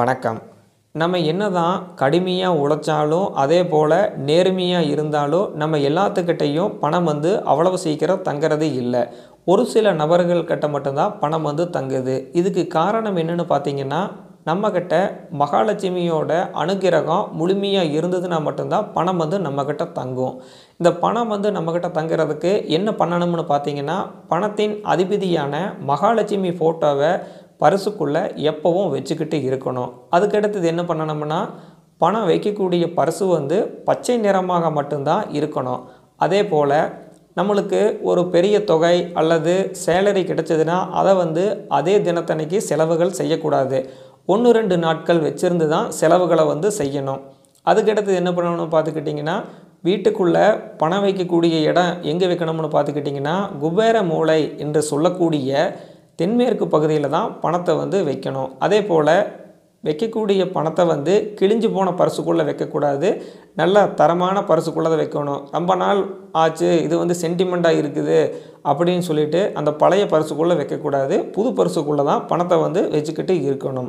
வணக்கம் நம்ம என்ன தான் கடுமையாக உழைச்சாலும் அதே போல் நேர்மையாக இருந்தாலும் நம்ம எல்லாத்துக்கிட்டேயும் பணம் வந்து அவ்வளவு சீக்கிரம் தங்கிறது இல்லை ஒரு சில நபர்கள் கிட்ட மட்டும்தான் பணம் வந்து தங்குது இதுக்கு காரணம் என்னென்னு பார்த்தீங்கன்னா நம்மக்கிட்ட மகாலட்சுமியோட அனுகிரகம் முழுமையாக இருந்ததுன்னா மட்டும்தான் பணம் வந்து நம்மக்கிட்ட தங்கும் இந்த பணம் வந்து நம்மக்கிட்ட தங்குறதுக்கு என்ன பண்ணணும்னு பார்த்தீங்கன்னா பணத்தின் அதிபதியான மகாலட்சுமி ஃபோட்டோவை பரிசுக்குள்ளே எப்போவும் வச்சுக்கிட்டு இருக்கணும் அதுக்கடுத்தது என்ன பண்ணணும்னா பணம் வைக்கக்கூடிய பரிசு வந்து பச்சை நிறமாக மட்டும்தான் இருக்கணும் அதே போல் நம்மளுக்கு ஒரு பெரிய தொகை அல்லது சேலரி கிடைச்சதுன்னா அதை வந்து அதே தினத்தன்னைக்கு செலவுகள் செய்யக்கூடாது ஒன்று ரெண்டு நாட்கள் வச்சுருந்து தான் செலவுகளை வந்து செய்யணும் அதுக்கடுத்து என்ன பண்ணணும்னு பார்த்துக்கிட்டிங்கன்னா வீட்டுக்குள்ளே பணம் வைக்கக்கூடிய இடம் எங்கே வைக்கணும்னு பார்த்துக்கிட்டிங்கன்னா குபேர மூளை என்று சொல்லக்கூடிய தென்மேற்கு பகுதியில் தான் பணத்தை வந்து வைக்கணும் அதே போல் வைக்கக்கூடிய பணத்தை வந்து கிழிஞ்சு போன பரிசுக்குள்ளே வைக்கக்கூடாது நல்ல தரமான பரிசுக்குள்ளே தான் வைக்கணும் ரொம்ப நாள் ஆச்சு இது வந்து சென்டிமெண்ட்டாக இருக்குது அப்படின்னு சொல்லிட்டு அந்த பழைய பரிசுக்குள்ளே வைக்கக்கூடாது புது பரிசுக்குள்ளே தான் பணத்தை வந்து வச்சுக்கிட்டு இருக்கணும்